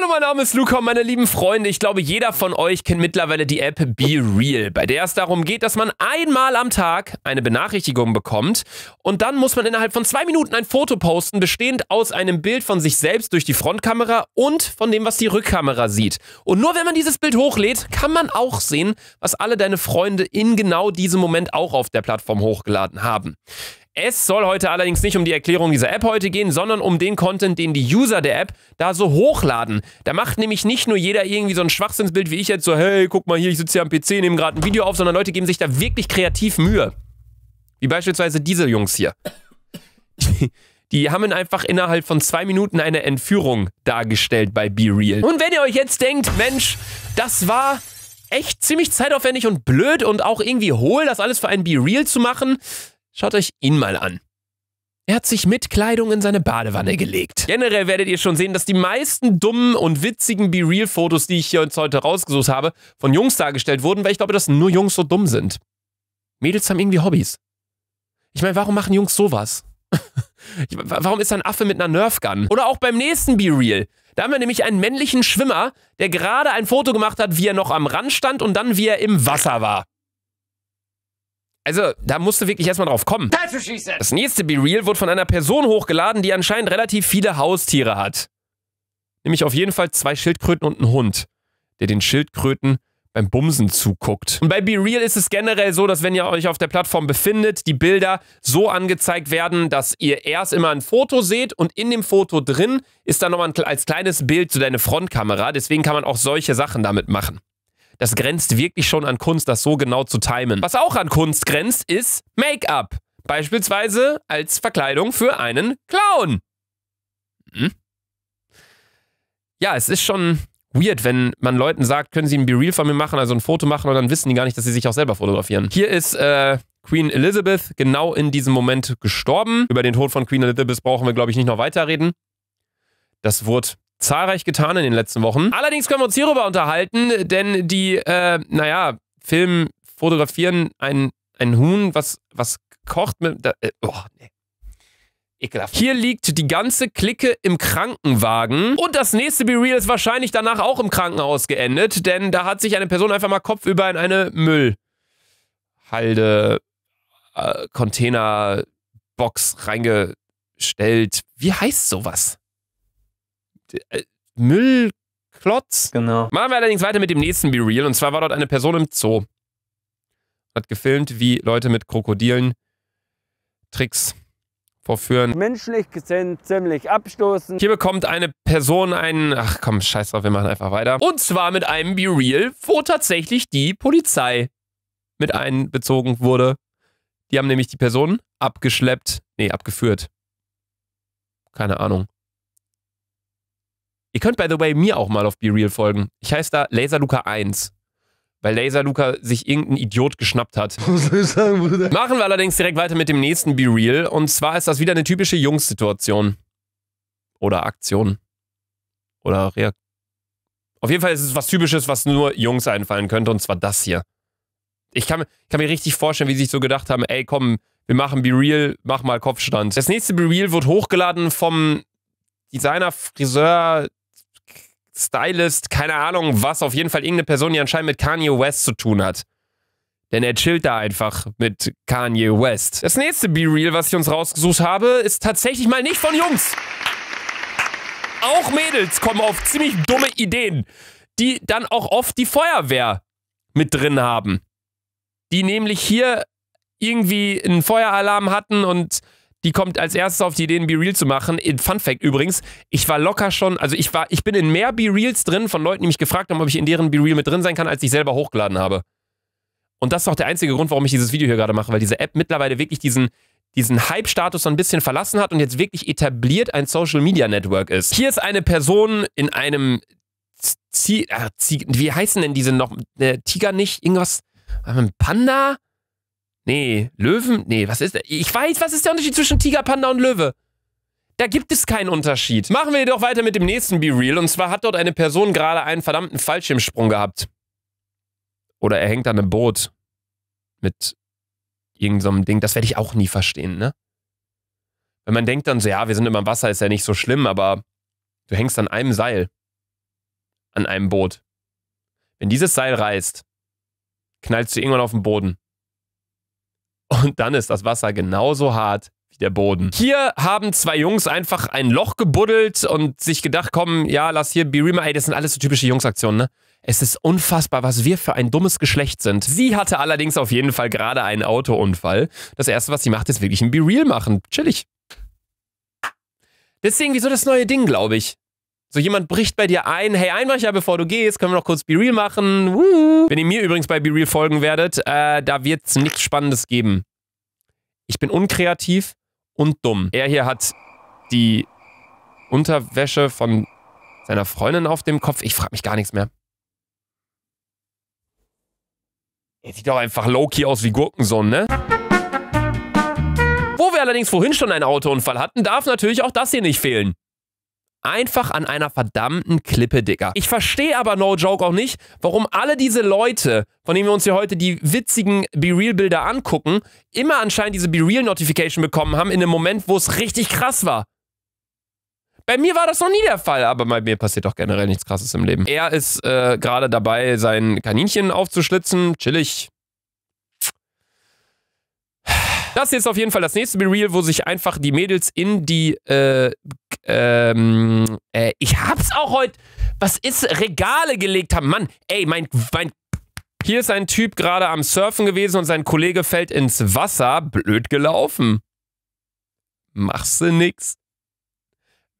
Hallo, mein Name ist Luca und meine lieben Freunde. Ich glaube, jeder von euch kennt mittlerweile die App Be Real, bei der es darum geht, dass man einmal am Tag eine Benachrichtigung bekommt und dann muss man innerhalb von zwei Minuten ein Foto posten, bestehend aus einem Bild von sich selbst durch die Frontkamera und von dem, was die Rückkamera sieht. Und nur wenn man dieses Bild hochlädt, kann man auch sehen, was alle deine Freunde in genau diesem Moment auch auf der Plattform hochgeladen haben. Es soll heute allerdings nicht um die Erklärung dieser App heute gehen, sondern um den Content, den die User der App da so hochladen. Da macht nämlich nicht nur jeder irgendwie so ein Schwachsinnsbild wie ich jetzt so, hey, guck mal hier, ich sitze hier am PC, nehme gerade ein Video auf, sondern Leute geben sich da wirklich kreativ Mühe. Wie beispielsweise diese Jungs hier. Die, haben einfach innerhalb von zwei Minuten eine Entführung dargestellt bei Be Real. Und wenn ihr euch jetzt denkt, Mensch, das war echt ziemlich zeitaufwendig und blöd und auch irgendwie hohl, das alles für ein Be Real zu machen, Schaut euch ihn mal an. Er hat sich mit Kleidung in seine Badewanne gelegt. Generell werdet ihr schon sehen, dass die meisten dummen und witzigen Be-Real-Fotos, die ich hier heute rausgesucht habe, von Jungs dargestellt wurden, weil ich glaube, dass nur Jungs so dumm sind. Mädels haben irgendwie Hobbys. Ich meine, warum machen Jungs sowas? warum ist ein Affe mit einer Nerfgun? Oder auch beim nächsten Be-Real. Da haben wir nämlich einen männlichen Schwimmer, der gerade ein Foto gemacht hat, wie er noch am Rand stand und dann wie er im Wasser war. Also, da musst du wirklich erstmal drauf kommen. Das nächste Be Real wird von einer Person hochgeladen, die anscheinend relativ viele Haustiere hat. Nämlich auf jeden Fall zwei Schildkröten und einen Hund, der den Schildkröten beim Bumsen zuguckt. Und bei Be Real ist es generell so, dass wenn ihr euch auf der Plattform befindet, die Bilder so angezeigt werden, dass ihr erst immer ein Foto seht und in dem Foto drin ist dann nochmal als kleines Bild so deine Frontkamera. Deswegen kann man auch solche Sachen damit machen. Das grenzt wirklich schon an Kunst, das so genau zu timen. Was auch an Kunst grenzt, ist Make-up. Beispielsweise als Verkleidung für einen Clown. Hm? Ja, es ist schon weird, wenn man Leuten sagt, können sie ein Be-Real von mir machen, also ein Foto machen, und dann wissen die gar nicht, dass sie sich auch selber fotografieren. Hier ist äh, Queen Elizabeth genau in diesem Moment gestorben. Über den Tod von Queen Elizabeth brauchen wir, glaube ich, nicht noch weiterreden. Das wurde zahlreich getan in den letzten Wochen. Allerdings können wir uns hierüber unterhalten, denn die, äh, naja, Filmen fotografieren ein, ein Huhn, was, was kocht mit. Da, äh, oh, nee. Ekelhaft. Hier liegt die ganze Clique im Krankenwagen. Und das nächste Be Real ist wahrscheinlich danach auch im Krankenhaus geendet, denn da hat sich eine Person einfach mal kopfüber in eine Müllhalde, äh, Containerbox reingestellt. Wie heißt sowas? Äh, Müllklotz. Genau. Machen wir allerdings weiter mit dem nächsten Be Real. Und zwar war dort eine Person im Zoo. Hat gefilmt, wie Leute mit Krokodilen Tricks vorführen. Menschlich gesehen ziemlich abstoßen. Hier bekommt eine Person einen. Ach komm, scheiß drauf, wir machen einfach weiter. Und zwar mit einem Be Real, wo tatsächlich die Polizei mit einbezogen wurde. Die haben nämlich die Person abgeschleppt. Nee, abgeführt. Keine Ahnung. Ihr könnt, by the way, mir auch mal auf BeReal folgen. Ich heiße da LaserLuca1 weil LaserLuca sich irgendein Idiot geschnappt hat. Was soll ich sagen, Bruder? Machen wir allerdings direkt weiter mit dem nächsten Be Real. Und zwar ist das wieder eine typische Jungs-Situation. Oder Aktion. Oder Reaktion. Auf jeden Fall ist es was Typisches, was nur Jungs einfallen könnte. Und zwar das hier. Ich kann, kann mir richtig vorstellen, wie sie sich so gedacht haben: ey, komm, wir machen Be Real, mach mal Kopfstand. Das nächste Be Real wird hochgeladen vom Designer, Friseur, Stylist, keine Ahnung was, auf jeden Fall irgendeine Person, die anscheinend mit Kanye West zu tun hat. Denn er chillt da einfach mit Kanye West. Das nächste B-Reel, was ich uns rausgesucht habe, ist tatsächlich mal nicht von Jungs. Auch Mädels kommen auf ziemlich dumme Ideen, die dann auch oft die Feuerwehr mit drin haben. Die nämlich hier irgendwie einen Feueralarm hatten und die kommt als erstes auf die Idee, ein b Real zu machen. Fun Fact übrigens, ich war locker schon, also ich war, ich bin in mehr B-Reels drin von Leuten, die mich gefragt haben, ob ich in deren b Real mit drin sein kann, als ich selber hochgeladen habe. Und das ist auch der einzige Grund, warum ich dieses Video hier gerade mache, weil diese App mittlerweile wirklich diesen, diesen Hype-Status so ein bisschen verlassen hat und jetzt wirklich etabliert ein Social-Media-Network ist. Hier ist eine Person in einem Zie, äh, Zie wie heißen denn diese noch? Äh, Tiger nicht? Irgendwas? Ein Panda? Nee, Löwen? Nee, was ist der? Ich weiß, was ist der Unterschied zwischen Tiger, Panda und Löwe? Da gibt es keinen Unterschied. Machen wir jedoch weiter mit dem nächsten Be Real. Und zwar hat dort eine Person gerade einen verdammten Fallschirmsprung gehabt. Oder er hängt an einem Boot. Mit irgendeinem so Ding. Das werde ich auch nie verstehen, ne? Wenn man denkt dann so, ja, wir sind immer im Wasser, ist ja nicht so schlimm, aber du hängst an einem Seil. An einem Boot. Wenn dieses Seil reißt, knallst du irgendwann auf den Boden. Und dann ist das Wasser genauso hart wie der Boden. Hier haben zwei Jungs einfach ein Loch gebuddelt und sich gedacht, komm, ja, lass hier Birima. Ey, das sind alles so typische Jungsaktionen, ne? Es ist unfassbar, was wir für ein dummes Geschlecht sind. Sie hatte allerdings auf jeden Fall gerade einen Autounfall. Das erste, was sie macht, ist wirklich ein Be Real machen. Chillig. Deswegen, wieso das neue Ding, glaube ich. So jemand bricht bei dir ein, hey Einbrecher, bevor du gehst, können wir noch kurz Be Real machen. Woo. Wenn ihr mir übrigens bei Be Real folgen werdet, äh, da wird es nichts Spannendes geben. Ich bin unkreativ und dumm. Er hier hat die Unterwäsche von seiner Freundin auf dem Kopf. Ich frage mich gar nichts mehr. Er sieht doch einfach low-key aus wie Gurkensohn, ne? Wo wir allerdings vorhin schon einen Autounfall hatten, darf natürlich auch das hier nicht fehlen. Einfach an einer verdammten Klippe, Digga. Ich verstehe aber no joke auch nicht, warum alle diese Leute, von denen wir uns hier heute die witzigen BeReal-Bilder angucken, immer anscheinend diese BeReal-Notification bekommen haben in einem Moment, wo es richtig krass war. Bei mir war das noch nie der Fall, aber bei mir passiert doch generell nichts Krasses im Leben. Er ist äh, gerade dabei, sein Kaninchen aufzuschlitzen. Chillig. Das hier ist auf jeden Fall das nächste Be Real, wo sich einfach die Mädels in die äh, ähm, äh, ich hab's auch heute. Was ist Regale gelegt haben? Mann, ey, mein, mein hier ist ein Typ gerade am Surfen gewesen und sein Kollege fällt ins Wasser. Blöd gelaufen. Machst du nix?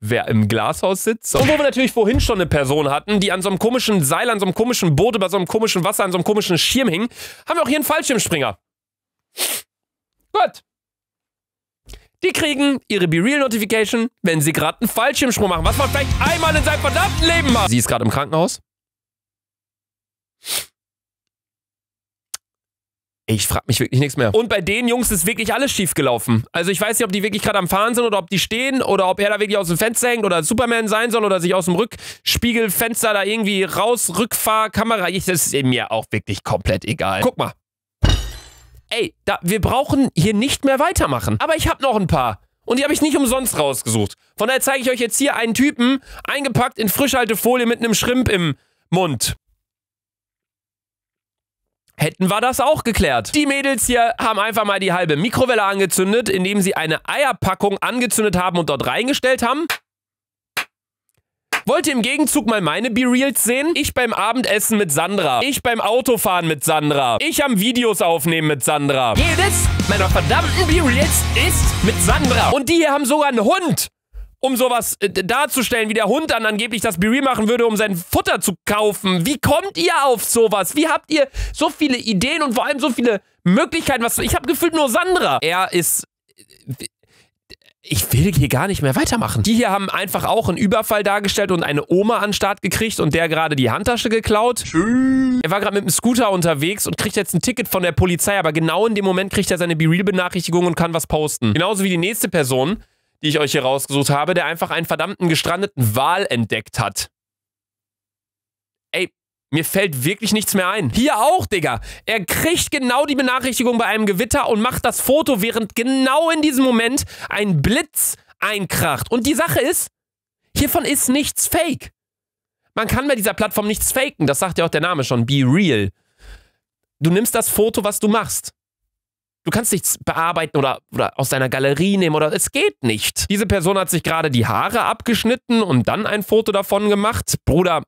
Wer im Glashaus sitzt. Und wo wir natürlich vorhin schon eine Person hatten, die an so einem komischen Seil, an so einem komischen Boot, über so einem komischen Wasser, an so einem komischen Schirm hing, haben wir auch hier einen Fallschirmspringer. Gut. Die kriegen ihre Be Real Notification, wenn sie gerade einen Fallschirmsprung machen, was man vielleicht einmal in seinem verdammten Leben macht. Sie ist gerade im Krankenhaus. Ich frag mich wirklich nichts mehr. Und bei den Jungs ist wirklich alles schief gelaufen. Also ich weiß nicht, ob die wirklich gerade am Fahren sind oder ob die stehen oder ob er da wirklich aus dem Fenster hängt oder Superman sein soll oder sich aus dem Rückspiegelfenster da irgendwie raus, Rückfahrkamera. das ist mir auch wirklich komplett egal. Guck mal, ey, da, wir brauchen hier nicht mehr weitermachen. Aber ich habe noch ein paar. Und die habe ich nicht umsonst rausgesucht. Von daher zeige ich euch jetzt hier einen Typen, eingepackt in Frischhaltefolie mit einem Schrimp im Mund. Hätten wir das auch geklärt. Die Mädels hier haben einfach mal die halbe Mikrowelle angezündet, indem sie eine Eierpackung angezündet haben und dort reingestellt haben. Wollte im Gegenzug mal meine b reels sehen? Ich beim Abendessen mit Sandra. Ich beim Autofahren mit Sandra. Ich am Videos aufnehmen mit Sandra. Jedes meiner verdammten b reels ist mit Sandra. Und die hier haben sogar einen Hund um sowas äh, darzustellen, wie der Hund dann angeblich das Biri machen würde, um sein Futter zu kaufen. Wie kommt ihr auf sowas? Wie habt ihr so viele Ideen und vor allem so viele Möglichkeiten? Was ich habe gefühlt nur Sandra. Er ist äh, ich will hier gar nicht mehr weitermachen. Die hier haben einfach auch einen Überfall dargestellt und eine Oma an den Start gekriegt und der gerade die Handtasche geklaut. Tschüss. Er war gerade mit dem Scooter unterwegs und kriegt jetzt ein Ticket von der Polizei, aber genau in dem Moment kriegt er seine BeReal-Benachrichtigung und kann was posten. Genauso wie die nächste Person, die ich euch hier rausgesucht habe, der einfach einen verdammten gestrandeten Wal entdeckt hat. Mir fällt wirklich nichts mehr ein. Hier auch, Digga. Er kriegt genau die Benachrichtigung bei einem Gewitter und macht das Foto, während genau in diesem Moment ein Blitz einkracht. Und die Sache ist, hiervon ist nichts fake. Man kann bei dieser Plattform nichts faken. Das sagt ja auch der Name schon. Be real. Du nimmst das Foto, was du machst. Du kannst nichts bearbeiten oder, oder aus deiner Galerie nehmen oder es geht nicht. Diese Person hat sich gerade die Haare abgeschnitten und dann ein Foto davon gemacht. Bruder,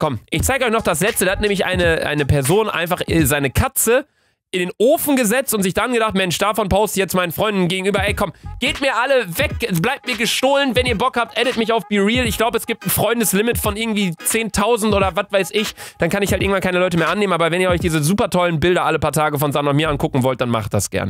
Komm, ich zeige euch noch das letzte. Da hat nämlich eine, eine Person einfach äh, seine Katze in den Ofen gesetzt und sich dann gedacht, Mensch, davon poste ich jetzt meinen Freunden gegenüber, ey, komm, geht mir alle weg, Es bleibt mir gestohlen, wenn ihr Bock habt, edit mich auf BeReal, ich glaube, es gibt ein Freundeslimit von irgendwie 10.000 oder was weiß ich, dann kann ich halt irgendwann keine Leute mehr annehmen, aber wenn ihr euch diese super tollen Bilder alle paar Tage von Sam und mir angucken wollt, dann macht das gern.